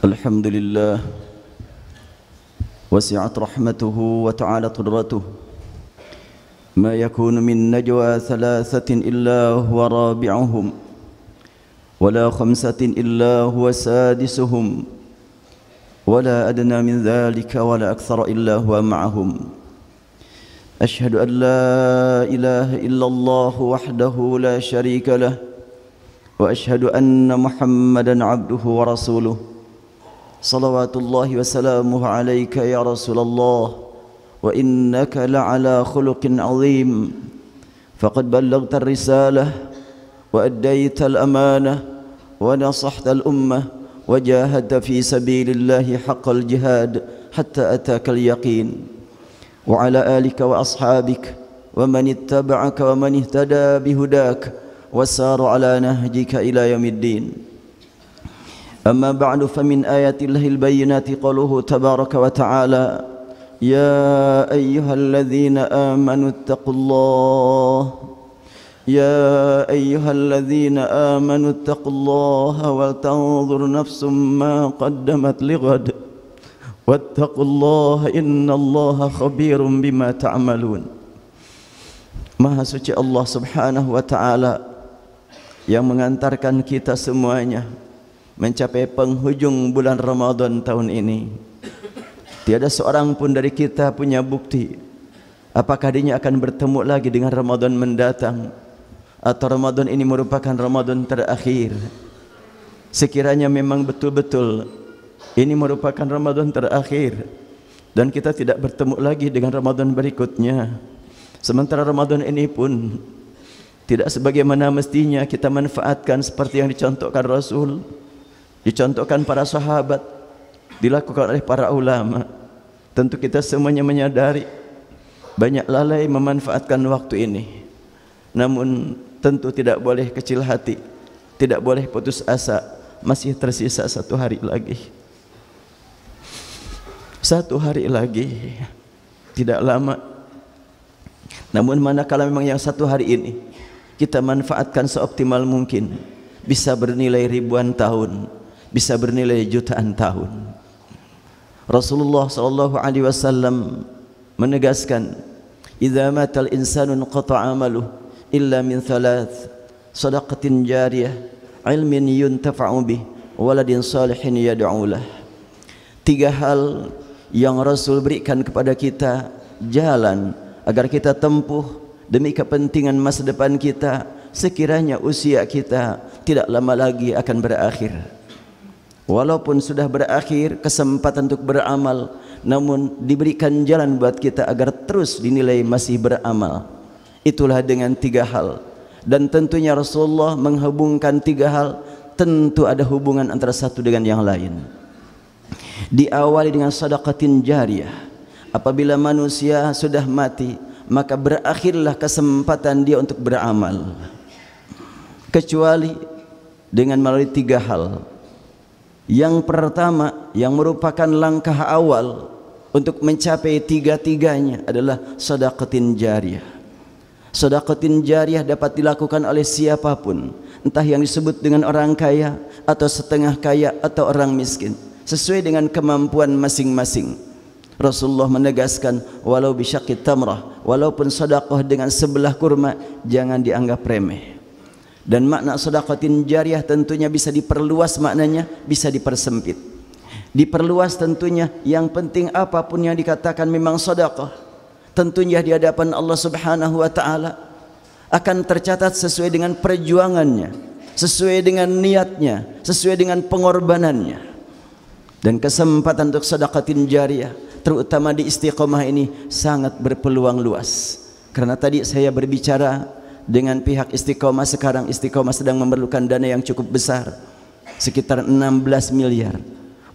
الحمد لله وسعت رحمته وتعالى قدرته ما يكون من نجوى ثلاثة إلا هو رابعهم ولا خمسة إلا هو سادسهم ولا أدنى من ذلك ولا أكثر إلا هو معهم أشهد أن لا إله إلا الله وحده لا شريك له وأشهد أن محمدا عبده ورسوله صلوات الله وسلامه عليك يا رسول الله وإنك لعلى خلق عظيم فقد بلغت الرسالة وأديت الأمانة ونصحت الأمة وجاهدت في سبيل الله حق الجهاد حتى أتاك اليقين وعلى آلك وأصحابك ومن اتبعك ومن اهتدى بهداك وسار على نهجك إلى يوم الدين أما بعد فمن آيات الله البينات قوله تبارك وتعالى يا أيها الذين آمنوا اتقوا الله يا أيها الذين آمنوا اتقوا الله ولتنظر نفس ما قدمت لغد واتقوا الله إن الله خبير بما تعملون Maha suci Allah subhanahu wa ta'ala Yang mengantarkan kita semuanya mencapai penghujung bulan Ramadan tahun ini. Tiada seorang pun dari kita punya bukti apakah dia akan bertemu lagi dengan Ramadan mendatang atau Ramadan ini merupakan Ramadan terakhir. Sekiranya memang betul-betul ini merupakan Ramadan terakhir dan kita tidak bertemu lagi dengan Ramadan berikutnya. Sementara Ramadan ini pun tidak sebagaimana mestinya kita manfaatkan seperti yang dicontohkan Rasul dicontohkan para sahabat, dilakukan oleh para ulama. Tentu kita semuanya menyadari banyak lalai memanfaatkan waktu ini. Namun tentu tidak boleh kecil hati, tidak boleh putus asa. Masih tersisa satu hari lagi. Satu hari lagi. Tidak lama. Namun manakala memang yang satu hari ini kita manfaatkan seoptimal mungkin bisa bernilai ribuan tahun bisa bernilai jutaan tahun. Rasulullah sallallahu alaihi wasallam menegaskan, "Idza matal insanu qata'a amalu illa min thalath: shadaqatin jariyah, ilmin yuntafa'u bih, waladin salihin yad'u lah." Tiga hal yang Rasul berikan kepada kita jalan agar kita tempuh demi kepentingan masa depan kita sekiranya usia kita tidak lama lagi akan berakhir. Walaupun sudah berakhir kesempatan untuk beramal, namun diberikan jalan buat kita agar terus dinilai masih beramal. Itulah dengan tiga hal. Dan tentunya Rasulullah menghubungkan tiga hal, tentu ada hubungan antara satu dengan yang lain. Diawali dengan sedekatin jariah. Apabila manusia sudah mati, maka berakhirlah kesempatan dia untuk beramal. Kecuali dengan melalui tiga hal. Yang pertama yang merupakan langkah awal untuk mencapai tiga-tiganya adalah sedekatin jariah. Sedekatin jariah dapat dilakukan oleh siapapun, entah yang disebut dengan orang kaya atau setengah kaya atau orang miskin, sesuai dengan kemampuan masing-masing. Rasulullah menegaskan walau kita tamrah, walaupun sedekah dengan sebelah kurma jangan dianggap remeh. Dan makna sedekatin jariah tentunya bisa diperluas maknanya, bisa dipersempit. Diperluas tentunya yang penting apapun yang dikatakan memang sedekah. Tentunya di hadapan Allah Subhanahu wa taala akan tercatat sesuai dengan perjuangannya, sesuai dengan niatnya, sesuai dengan pengorbanannya. Dan kesempatan untuk sedekatin jariah terutama di istiqomah ini sangat berpeluang luas. Karena tadi saya berbicara dengan pihak istiqomah sekarang istiqomah sedang memerlukan dana yang cukup besar sekitar 16 miliar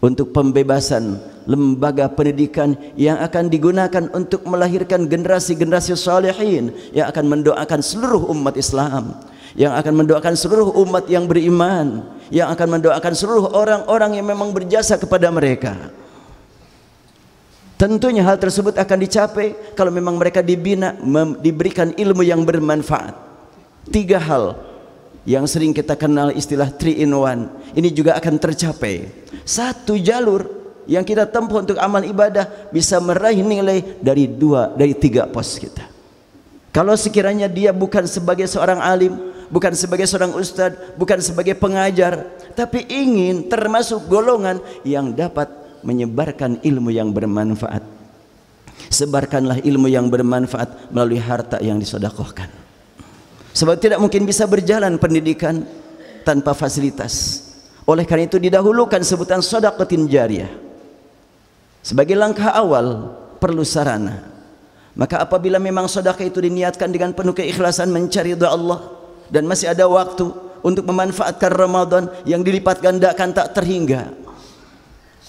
untuk pembebasan lembaga pendidikan yang akan digunakan untuk melahirkan generasi-generasi salihin yang akan mendoakan seluruh umat Islam yang akan mendoakan seluruh umat yang beriman yang akan mendoakan seluruh orang-orang yang memang berjasa kepada mereka Tentunya hal tersebut akan dicapai kalau memang mereka dibina, diberikan ilmu yang bermanfaat. Tiga hal yang sering kita kenal istilah three in one ini juga akan tercapai. Satu jalur yang kita tempuh untuk amal ibadah bisa meraih nilai dari dua dari tiga pos kita. Kalau sekiranya dia bukan sebagai seorang alim, bukan sebagai seorang ustadz, bukan sebagai pengajar, tapi ingin termasuk golongan yang dapat menyebarkan ilmu yang bermanfaat. Sebarkanlah ilmu yang bermanfaat melalui harta yang disodakohkan. Sebab tidak mungkin bisa berjalan pendidikan tanpa fasilitas. Oleh karena itu didahulukan sebutan sodakotin jariah. Sebagai langkah awal perlu sarana. Maka apabila memang sedekah itu diniatkan dengan penuh keikhlasan mencari doa Allah dan masih ada waktu untuk memanfaatkan Ramadan yang dilipat gandakan tak terhingga.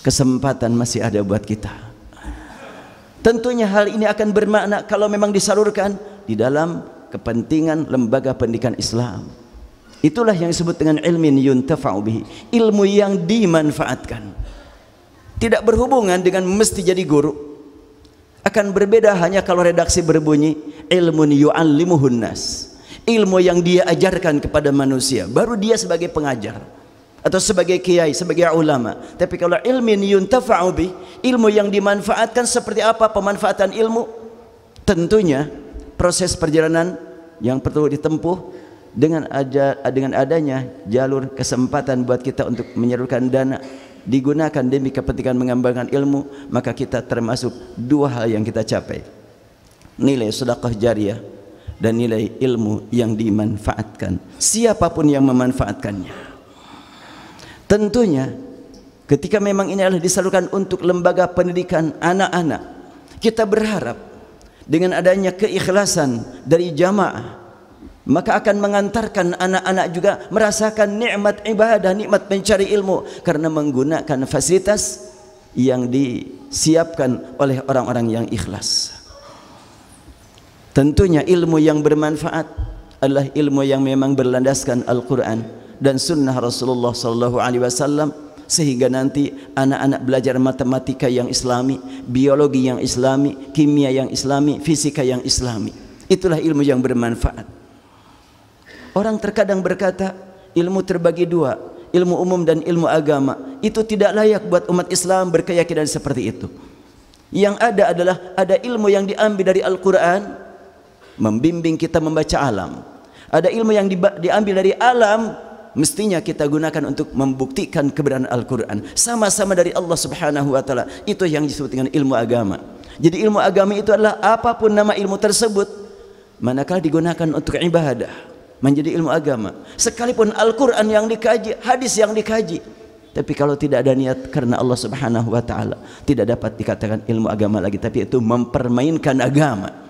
Kesempatan masih ada buat kita. Tentunya hal ini akan bermakna kalau memang disalurkan di dalam kepentingan lembaga pendidikan Islam. Itulah yang disebut dengan ilmin yuntafa'u bihi, ilmu yang dimanfaatkan. Tidak berhubungan dengan mesti jadi guru. Akan berbeda hanya kalau redaksi berbunyi ilmun yu'allimuhun nas. Ilmu yang dia ajarkan kepada manusia, baru dia sebagai pengajar atau sebagai kiai, sebagai ulama. Tapi kalau ilmin yuntafa'u bih, ilmu yang dimanfaatkan seperti apa pemanfaatan ilmu? Tentunya proses perjalanan yang perlu ditempuh dengan ada dengan adanya jalur kesempatan buat kita untuk menyalurkan dana digunakan demi kepentingan mengembangkan ilmu maka kita termasuk dua hal yang kita capai nilai sedekah jariah dan nilai ilmu yang dimanfaatkan siapapun yang memanfaatkannya Tentunya ketika memang ini adalah disalurkan untuk lembaga pendidikan anak-anak, kita berharap dengan adanya keikhlasan dari jamaah maka akan mengantarkan anak-anak juga merasakan nikmat ibadah, nikmat mencari ilmu karena menggunakan fasilitas yang disiapkan oleh orang-orang yang ikhlas. Tentunya ilmu yang bermanfaat adalah ilmu yang memang berlandaskan Al-Quran dan sunnah Rasulullah sallallahu alaihi wasallam sehingga nanti anak-anak belajar matematika yang islami, biologi yang islami, kimia yang islami, fisika yang islami. Itulah ilmu yang bermanfaat. Orang terkadang berkata, ilmu terbagi dua, ilmu umum dan ilmu agama. Itu tidak layak buat umat Islam berkeyakinan seperti itu. Yang ada adalah ada ilmu yang diambil dari Al-Quran, membimbing kita membaca alam. Ada ilmu yang diambil dari alam mestinya kita gunakan untuk membuktikan keberadaan Al-Quran sama-sama dari Allah subhanahu wa ta'ala itu yang disebut dengan ilmu agama jadi ilmu agama itu adalah apapun nama ilmu tersebut manakala digunakan untuk ibadah menjadi ilmu agama sekalipun Al-Quran yang dikaji hadis yang dikaji tapi kalau tidak ada niat karena Allah subhanahu wa ta'ala tidak dapat dikatakan ilmu agama lagi tapi itu mempermainkan agama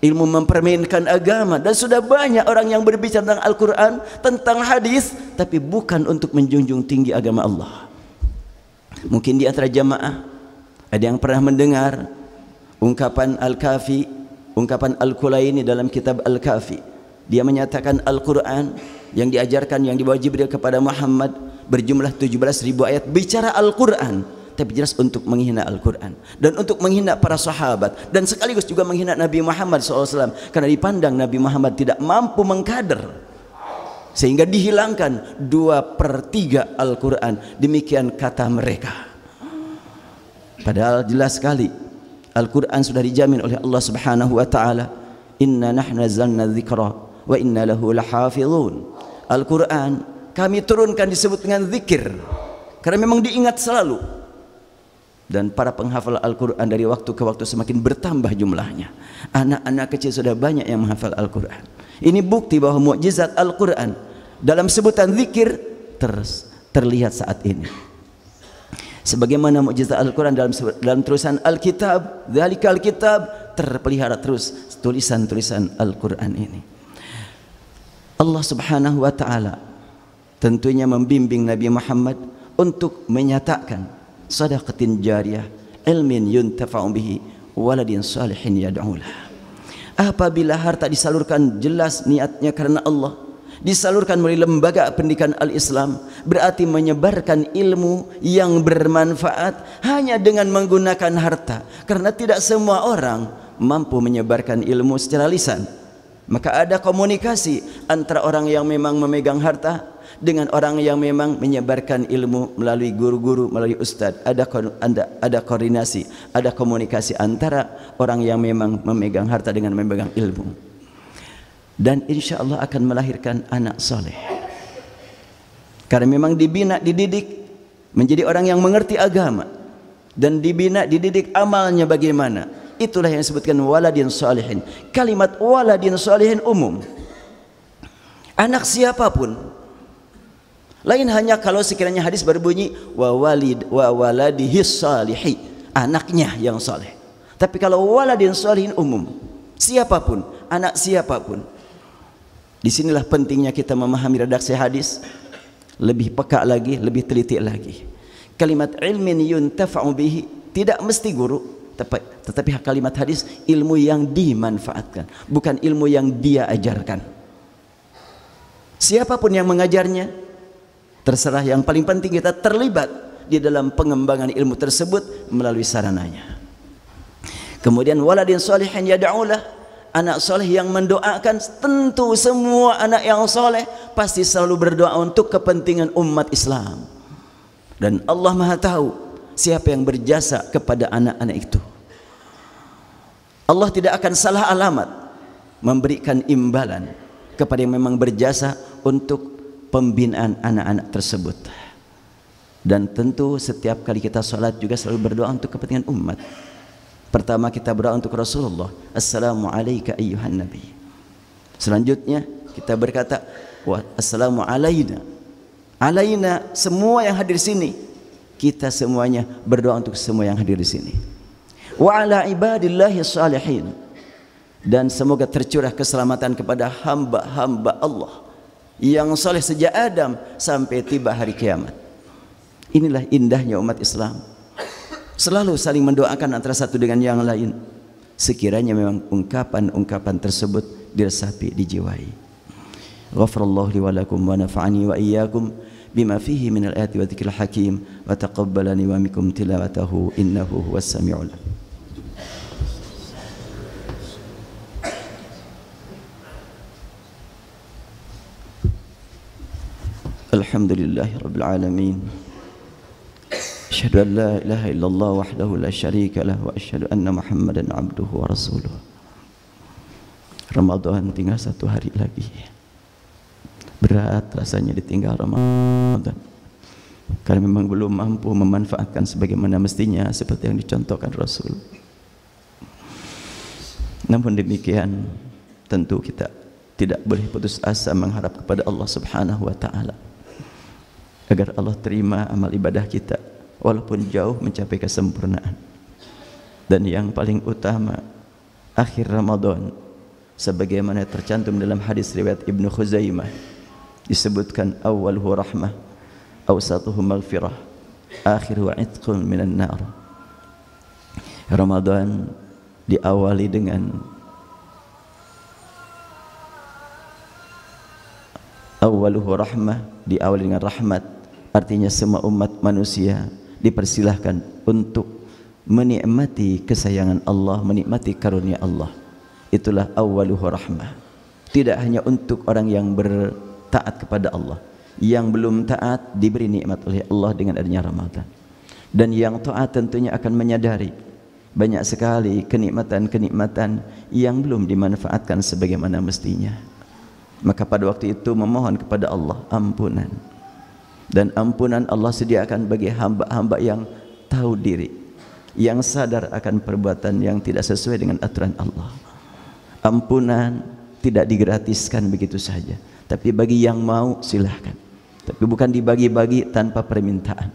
ilmu mempermainkan agama dan sudah banyak orang yang berbicara tentang Al-Quran tentang hadis tapi bukan untuk menjunjung tinggi agama Allah mungkin di antara jamaah ada yang pernah mendengar ungkapan Al-Kafi ungkapan Al-Kulaini dalam kitab Al-Kafi dia menyatakan Al-Quran yang diajarkan yang dibawa Jibril kepada Muhammad berjumlah 17 ribu ayat bicara Al-Quran tapi jelas untuk menghina Al-Quran dan untuk menghina para sahabat dan sekaligus juga menghina Nabi Muhammad SAW karena dipandang Nabi Muhammad tidak mampu mengkader sehingga dihilangkan dua per tiga Al-Quran demikian kata mereka padahal jelas sekali Al-Quran sudah dijamin oleh Allah Subhanahu Wa Taala inna nahna zalna dzikra wa inna lahu lahafizun Al-Quran kami turunkan disebut dengan zikir karena memang diingat selalu dan para penghafal Al-Quran dari waktu ke waktu semakin bertambah jumlahnya. Anak-anak kecil sudah banyak yang menghafal Al-Quran. Ini bukti bahwa mukjizat Al-Quran dalam sebutan zikir terus terlihat saat ini. Sebagaimana mukjizat Al-Quran dalam dalam tulisan Al-Kitab, dzalikal kitab terpelihara terus tulisan-tulisan Al-Quran ini. Allah Subhanahu wa taala tentunya membimbing Nabi Muhammad untuk menyatakan sadaqatin jariyah ilmin yuntafa'u bihi waladin salihin yad'ulah apabila harta disalurkan jelas niatnya karena Allah disalurkan melalui lembaga pendidikan al-Islam berarti menyebarkan ilmu yang bermanfaat hanya dengan menggunakan harta karena tidak semua orang mampu menyebarkan ilmu secara lisan maka ada komunikasi antara orang yang memang memegang harta dengan orang yang memang menyebarkan ilmu melalui guru-guru, melalui ustaz. Ada ada ada koordinasi, ada komunikasi antara orang yang memang memegang harta dengan memegang ilmu. Dan insya Allah akan melahirkan anak soleh. Karena memang dibina, dididik menjadi orang yang mengerti agama dan dibina, dididik amalnya bagaimana. Itulah yang disebutkan waladin salihin. Kalimat waladin salihin umum. Anak siapapun lain hanya kalau sekiranya hadis berbunyi wa walid wa waladihi salihi, anaknya yang soleh. Tapi kalau waladin salihin umum, siapapun, anak siapapun. Disinilah pentingnya kita memahami redaksi hadis lebih peka lagi, lebih teliti lagi. Kalimat ilmin yuntafa'u bihi tidak mesti guru, tetapi, tetapi kalimat hadis ilmu yang dimanfaatkan, bukan ilmu yang dia ajarkan. Siapapun yang mengajarnya, Terserah yang paling penting kita terlibat di dalam pengembangan ilmu tersebut melalui sarananya. Kemudian waladin salihin yad'ulah anak soleh yang mendoakan tentu semua anak yang soleh pasti selalu berdoa untuk kepentingan umat Islam dan Allah maha tahu siapa yang berjasa kepada anak-anak itu Allah tidak akan salah alamat memberikan imbalan kepada yang memang berjasa untuk pembinaan anak-anak tersebut. Dan tentu setiap kali kita sholat juga selalu berdoa untuk kepentingan umat. Pertama kita berdoa untuk Rasulullah. Assalamualaikum ayyuhan nabi. Selanjutnya kita berkata Assalamu alaina. Alaina semua yang hadir sini. Kita semuanya berdoa untuk semua yang hadir di sini. Wa ala ibadillahi salihin. Dan semoga tercurah keselamatan kepada hamba-hamba Allah yang soleh sejak Adam sampai tiba hari kiamat. Inilah indahnya umat Islam. Selalu saling mendoakan antara satu dengan yang lain. Sekiranya memang ungkapan-ungkapan tersebut diresapi, dijiwai. Ghafarallahu li wa lakum wa nafa'ani wa iyyakum bima fihi min al-ayati wa dzikril hakim wa taqabbalani wa minkum tilawatahu innahu huwas samiul alim. الحمد لله رب العالمين أشهد أن لا إله إلا الله وحده لا شريك له وأشهد أن محمدا عبده ورسوله Ramadan tinggal satu hari lagi Berat rasanya ditinggal Ramadan Karena memang belum mampu memanfaatkan sebagaimana mestinya Seperti yang dicontohkan Rasul Namun demikian tentu kita tidak boleh putus asa mengharap kepada Allah Subhanahu wa taala agar Allah terima amal ibadah kita walaupun jauh mencapai kesempurnaan dan yang paling utama akhir Ramadan sebagaimana tercantum dalam hadis riwayat Ibnu Khuzaimah disebutkan awwaluhu rahmah awsatuhu maghfirah akhiru itqun minan nar Ramadan diawali dengan awwaluhu rahmah diawali dengan rahmat Artinya semua umat manusia dipersilahkan untuk menikmati kesayangan Allah, menikmati karunia Allah. Itulah awaluhu rahmah. Tidak hanya untuk orang yang bertaat kepada Allah. Yang belum taat diberi nikmat oleh Allah dengan adanya Ramadan. Dan yang taat tentunya akan menyadari banyak sekali kenikmatan-kenikmatan yang belum dimanfaatkan sebagaimana mestinya. Maka pada waktu itu memohon kepada Allah ampunan dan ampunan Allah sediakan bagi hamba-hamba yang tahu diri yang sadar akan perbuatan yang tidak sesuai dengan aturan Allah ampunan tidak digratiskan begitu saja tapi bagi yang mau silahkan tapi bukan dibagi-bagi tanpa permintaan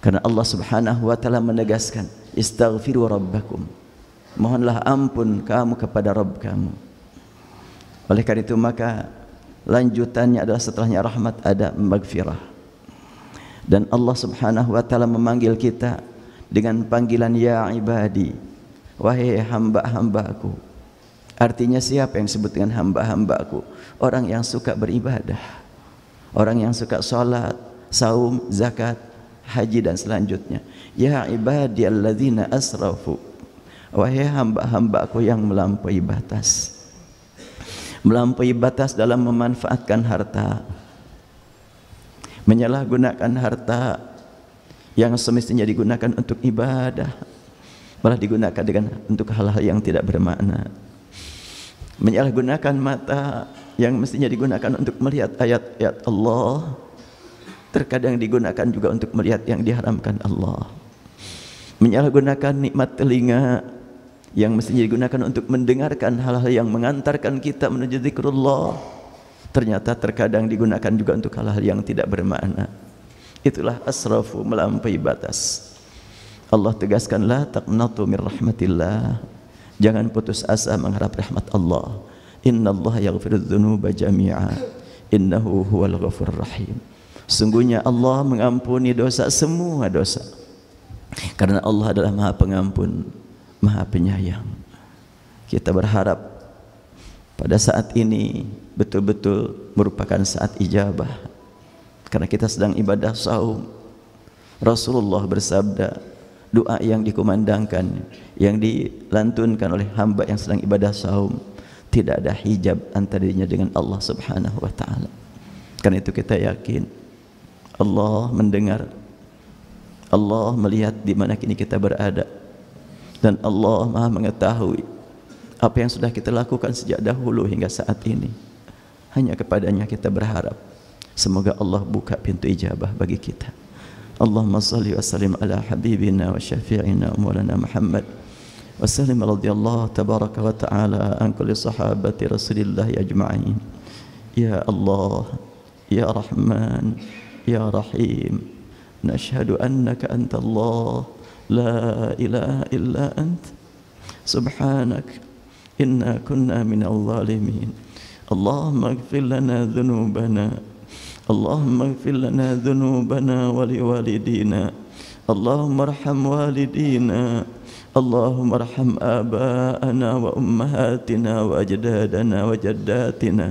karena Allah subhanahu wa ta'ala menegaskan istaghfiru rabbakum mohonlah ampun kamu kepada Rabb kamu oleh karena itu maka lanjutannya adalah setelahnya rahmat ada magfirah dan Allah Subhanahu wa taala memanggil kita dengan panggilan ya ibadi wahai hamba-hambaku artinya siapa yang disebut dengan hamba-hambaku orang yang suka beribadah orang yang suka salat saum zakat haji dan selanjutnya ya ibadi alladzina asrafu wahai hamba-hambaku yang melampaui batas melampaui batas dalam memanfaatkan harta menyalahgunakan harta yang semestinya digunakan untuk ibadah malah digunakan dengan untuk hal-hal yang tidak bermakna menyalahgunakan mata yang mestinya digunakan untuk melihat ayat-ayat Allah terkadang digunakan juga untuk melihat yang diharamkan Allah menyalahgunakan nikmat telinga yang mestinya digunakan untuk mendengarkan hal-hal yang mengantarkan kita menuju zikrullah ternyata terkadang digunakan juga untuk hal-hal yang tidak bermakna itulah asrafu melampaui batas Allah tegaskan la taqnatu min rahmatillah jangan putus asa mengharap rahmat Allah innallaha yaghfiru dzunuba jami'a innahu huwal ghafur rahim sungguhnya Allah mengampuni dosa semua dosa karena Allah adalah Maha Pengampun Maha Penyayang. Kita berharap pada saat ini betul-betul merupakan saat ijabah. Karena kita sedang ibadah saum. Rasulullah bersabda, doa yang dikumandangkan, yang dilantunkan oleh hamba yang sedang ibadah saum, tidak ada hijab antara dirinya dengan Allah Subhanahu wa taala. Karena itu kita yakin Allah mendengar, Allah melihat di mana kini kita berada. dan Allah Maha mengetahui apa yang sudah kita lakukan sejak dahulu hingga saat ini. Hanya kepadanya kita berharap. Semoga Allah buka pintu ijabah bagi kita. Allahumma salli wa sallim ala habibina wa syafi'ina wa maulana Muhammad. Wa sallim radhiya Allah tabaraka wa ta'ala an kulli sahabati Rasulillah ajma'in. Ya Allah, ya Rahman, ya Rahim. Nashhadu annaka anta Allah. لا إله إلا أنت سبحانك إنا كنا من الظالمين اللهم اغفر لنا ذنوبنا اللهم اغفر لنا ذنوبنا ولوالدينا اللهم ارحم والدينا اللهم ارحم آباءنا وأمهاتنا وأجدادنا وجداتنا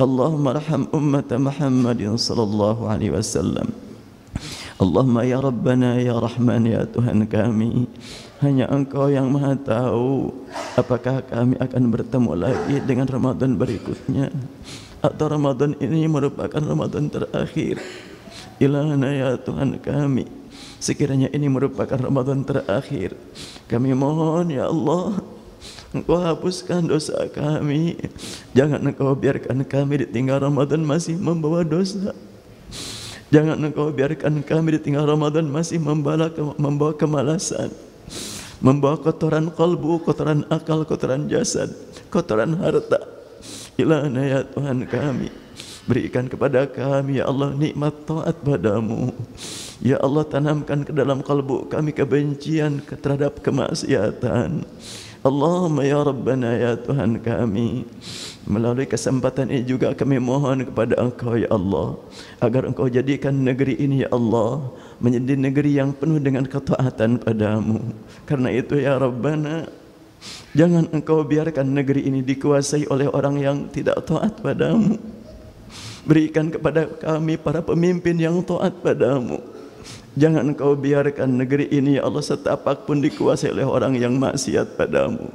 اللهم ارحم أمة محمد صلى الله عليه وسلم Allahumma ya Rabbana ya Rahman ya Tuhan kami hanya engkau yang maha tahu apakah kami akan bertemu lagi dengan Ramadan berikutnya atau Ramadan ini merupakan Ramadan terakhir Ilahana ya Tuhan kami sekiranya ini merupakan Ramadan terakhir kami mohon ya Allah Engkau hapuskan dosa kami Jangan engkau biarkan kami ditinggal Ramadan masih membawa dosa Jangan engkau biarkan kami ditinggal Ramadan masih membawa, ke, membawa kemalasan. Membawa kotoran kalbu, kotoran akal, kotoran jasad, kotoran harta. Ilahna ya Tuhan kami. Berikan kepada kami ya Allah nikmat taat padamu. Ya Allah tanamkan ke dalam kalbu kami kebencian terhadap kemaksiatan. Allahumma ya Rabbana ya Tuhan kami. Melalui kesempatan ini juga kami mohon kepada Engkau ya Allah agar Engkau jadikan negeri ini ya Allah menjadi negeri yang penuh dengan ketaatan padamu. Karena itu ya Rabbana jangan Engkau biarkan negeri ini dikuasai oleh orang yang tidak taat padamu. Berikan kepada kami para pemimpin yang taat padamu. Jangan engkau biarkan negeri ini ya Allah setapak pun dikuasai oleh orang yang maksiat padamu.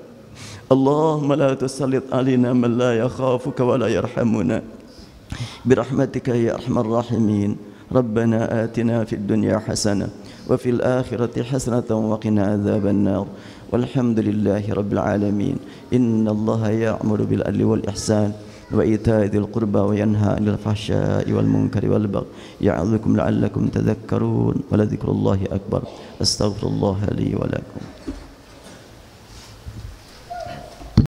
اللهم لا تسلط علينا من لا يخافك ولا يرحمنا برحمتك يا أرحم الراحمين ربنا آتنا في الدنيا حسنة وفي الآخرة حسنة وقنا عذاب النار والحمد لله رب العالمين إن الله يأمر بالعدل والإحسان وإيتاء ذي القربى وينهى عن الفحشاء والمنكر والبغي يعظكم لعلكم تذكرون ولذكر الله أكبر أستغفر الله لي ولكم